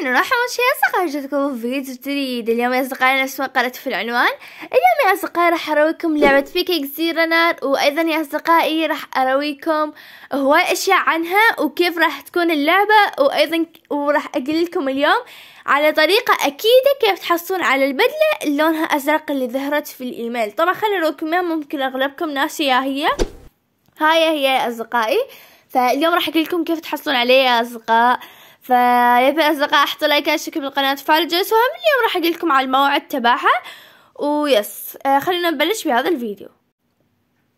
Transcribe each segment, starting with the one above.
حابين نرحب شي خرجتكم فيديو جديد اليوم يا أصدقائي نفس ما قرأت في العنوان اليوم يا أصدقائي راح أرويكم لعبة بيكي جزيرة نار وأيضا يا أصدقائي راح أرويكم هواي أشياء عنها وكيف راح تكون اللعبة وأيضا وراح أقول لكم اليوم على طريقة أكيدة كيف تحصلون على البدلة لونها أزرق اللي ظهرت في الإيميل طبعا خلي أرويكم ممكن أغلبكم ناسي يا هي هاي هي يا أصدقائي فاليوم راح أقول لكم كيف تحصلون عليها يا اصدقائي فيا اصدقاء احطوا لايك اشتركوا بالقناة وفعلوا الجرس وهم اليوم راح اقول لكم على الموعد تبعها ويس آه، خلينا نبلش بهذا الفيديو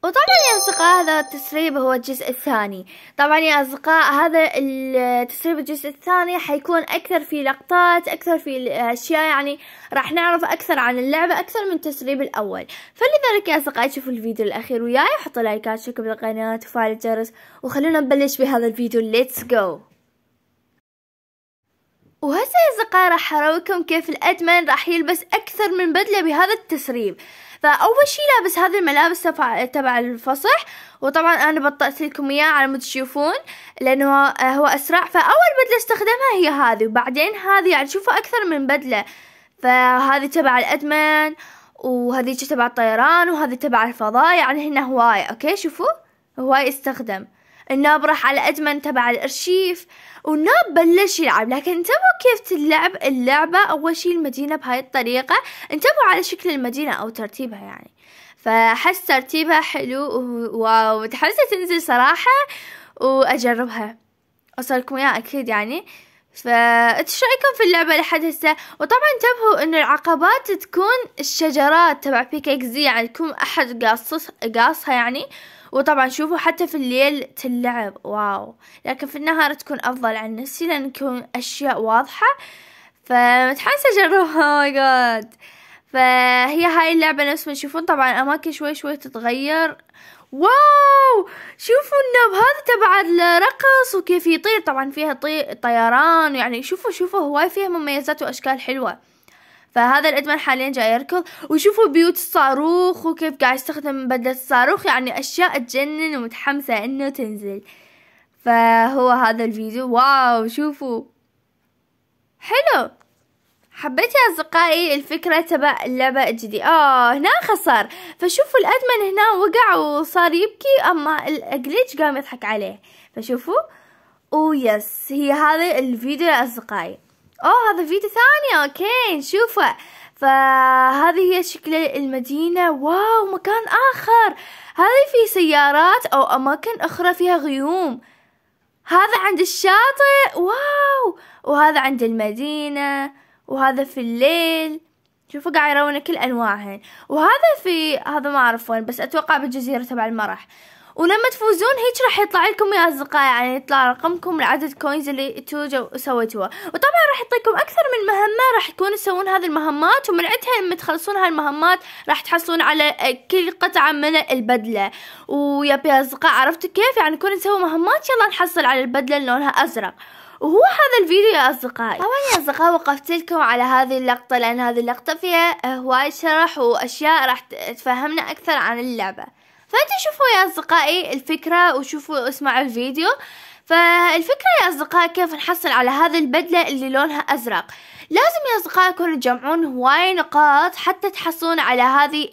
وطبعا يا أصدقاء هذا التسريب هو الجزء الثاني طبعا يا أصدقاء هذا التسريب الجزء الثاني حيكون أكثر في لقطات أكثر في أشياء يعني راح نعرف أكثر عن اللعبة أكثر من التسريب الأول فلذلك يا أصدقاء شوفوا الفيديو الأخير وياي وحطوا لايكات شكرا بالقناة وفعل الجرس وخلونا نبلش بهذا الفيديو ليتس جو وهسه يا أصدقاء راح أراويكم كيف الأدمن راح يلبس أكثر من بدلة بهذا التسريب فأول شي لابس هذه الملابس تبع الفصح وطبعا أنا بطأت لكم إياه على ما تشوفون لأنه هو أسرع فأول بدلة استخدمها هي هذه وبعدين هذه يعني شوفوا أكثر من بدلة فهذه تبع الأدمن وهذه تبع الطيران وهذه تبع الفضاء يعني هنا هواية أوكي شوفوا هواي استخدم الناب راح على أدمن تبع الأرشيف والناب بلش يلعب لكن انتبهوا كيف تلعب اللعبة أول شي المدينة بهاي الطريقة انتبهوا على شكل المدينة أو ترتيبها يعني فحس ترتيبها حلو ومتحمسة تنزل صراحة وأجربها أصلكم إياه أكيد يعني فايش رايكم في اللعبة لحد هسه وطبعا انتبهوا انه العقبات تكون الشجرات تبع بيك يعني تكون احد قاصص قاصها يعني وطبعا شوفوا حتى في الليل تلعب واو لكن في النهار تكون أفضل عن نفسي لأن تكون أشياء واضحة فمتحمسة أجربها ماي جاد oh فهي هاي اللعبة نفس ما تشوفون طبعا أماكن شوي شوي تتغير واو شوفوا النب هذا تبع الرقص وكيف يطير طبعا فيها طي... طيران يعني شوفوا شوفوا هواي فيها مميزات وأشكال حلوة فهذا الادمان حاليا جاي يركض وشوفوا بيوت الصاروخ وكيف قاعد يستخدم بدلة الصاروخ يعني اشياء تجنن ومتحمسة انه تنزل فهو هذا الفيديو واو شوفوا حلو حبيت يا أصدقائي الفكرة تبع اللعبة الجديدة آه هنا خسر فشوفوا الأدمن هنا وقع وصار يبكي أما الجليتش قام يضحك عليه فشوفوا ويس هي هذا الفيديو يا أصدقائي اوه هذا فيديو ثاني اوكي نشوفه فهذه هي شكل المدينة واو مكان آخر هذه في سيارات أو أماكن أخرى فيها غيوم هذا عند الشاطئ واو وهذا عند المدينة وهذا في الليل شوفوا قاعد يرون كل أنواعهن وهذا في هذا ما أعرف وين بس أتوقع بالجزيرة تبع المرح ولما تفوزون هيك راح يطلع لكم يا اصدقائي يعني يطلع رقمكم لعدد كوينز اللي انتوا سويتوها وطبعا راح يعطيكم اكثر من مهمه راح تكونوا تسوون هذه المهمات ومن عندها لما تخلصون هالمهمات راح تحصلون على كل قطعه من البدله ويا يا اصدقائي عرفتوا كيف يعني نكون نسوي مهمات يلا نحصل على البدله اللي لونها ازرق وهو هذا الفيديو يا أصدقائي طبعا يا أصدقائي وقفت لكم على هذه اللقطة لأن هذه اللقطة فيها هواي شرح وأشياء راح تفهمنا أكثر عن اللعبة فانتوا شوفوا يا اصدقائي الفكرة وشوفوا اسمعوا الفيديو فالفكرة يا أصدقائي كيف نحصل على هذه البدلة اللي لونها أزرق لازم يا أصدقائي يكونوا تجمعون هواي نقاط حتى تحصلون على هذه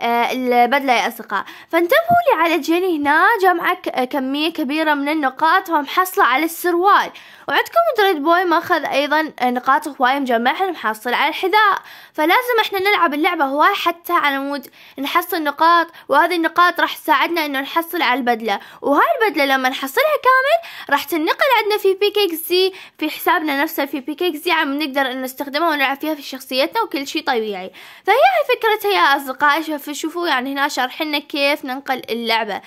آه، البدلة يا أصدقاء فانتبهوا لي على جيني هنا جمع آه، كمية كبيرة من النقاط ومحصلة على السروال وعندكم دريد بوي ماخذ أيضا آه، نقاط هواي مجمعها محصل على الحذاء فلازم احنا نلعب اللعبة هواي حتى على مود نحصل نقاط وهذه النقاط راح تساعدنا انه نحصل على البدلة وهاي البدلة لما نحصلها كامل راح تنقل عندنا في بي كيك زي في حسابنا نفسه في بي كيك زي عم نقدر انه نستخدمها ونلعب فيها في شخصيتنا وكل شيء طبيعي فهي فكرتها يا أصدقائي شوف فشوفوا يعني هنا شرح لنا كيف ننقل اللعبة انا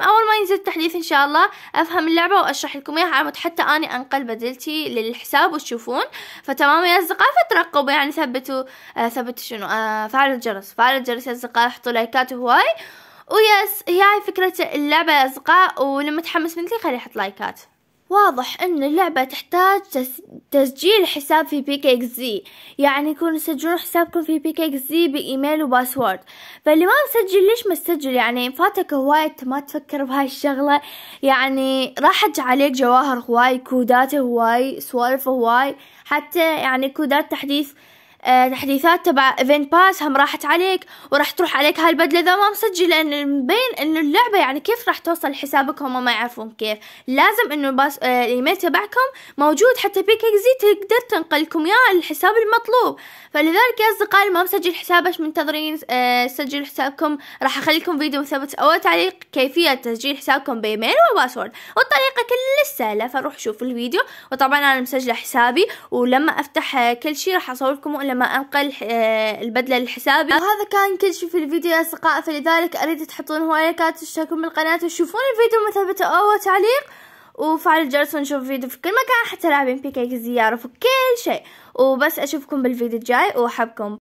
هم اول ما ينزل التحديث ان شاء الله افهم اللعبة واشرح لكم اياها على حتى اني انقل بدلتي للحساب وتشوفون فتمام يا اصدقاء فترقبوا يعني ثبتوا آه ثبتوا شنو آه فعلوا الجرس فعلوا الجرس يا اصدقاء حطوا لايكات هواي ويس هي هاي فكرة اللعبة يا اصدقاء ولما تحمس مثلي خلي احط لايكات واضح ان اللعبة تحتاج تسجيل حساب في بي كي زي يعني يكون تسجلون حسابكم في بي كي زي بايميل وباسورد فاللي ما مسجل ليش ما تسجل يعني فاتك هواية ما تفكر بهاي الشغلة يعني راحت عليك جواهر هواي كودات هواي سوالف هواي حتى يعني كودات تحديث آه، تحديثات تبع ايفنت باس هم راحت عليك وراح تروح عليك هاي البدله اذا ما مسجل لان مبين انه اللعبه يعني كيف راح توصل لحسابكم وما ما يعرفون كيف لازم انه باس آه، الايميل تبعكم موجود حتى بيك اكزي تقدر تنقلكم يا الحساب المطلوب فلذلك يا اصدقائي ما مسجل حسابك منتظرين آه، سجل سجلوا حسابكم راح اخليكم فيديو مثبت اول تعليق كيفيه تسجيل حسابكم بايميل وباسورد والطريقه كلش سهلة فروح شوفوا الفيديو وطبعا أنا مسجلة حسابي ولما أفتح كل شي راح أصوركم لما أنقل آه، البدلة لحسابي وهذا كان كل شي في الفيديو يا أصدقاء فلذلك أريد تحطون هو لايكات وتشتركون بالقناة وتشوفون الفيديو مثبت أو تعليق وفعل الجرس ونشوف فيديو في كل مكان حتى لاعبين بيكيك زيارة في كل شيء وبس أشوفكم بالفيديو الجاي وأحبكم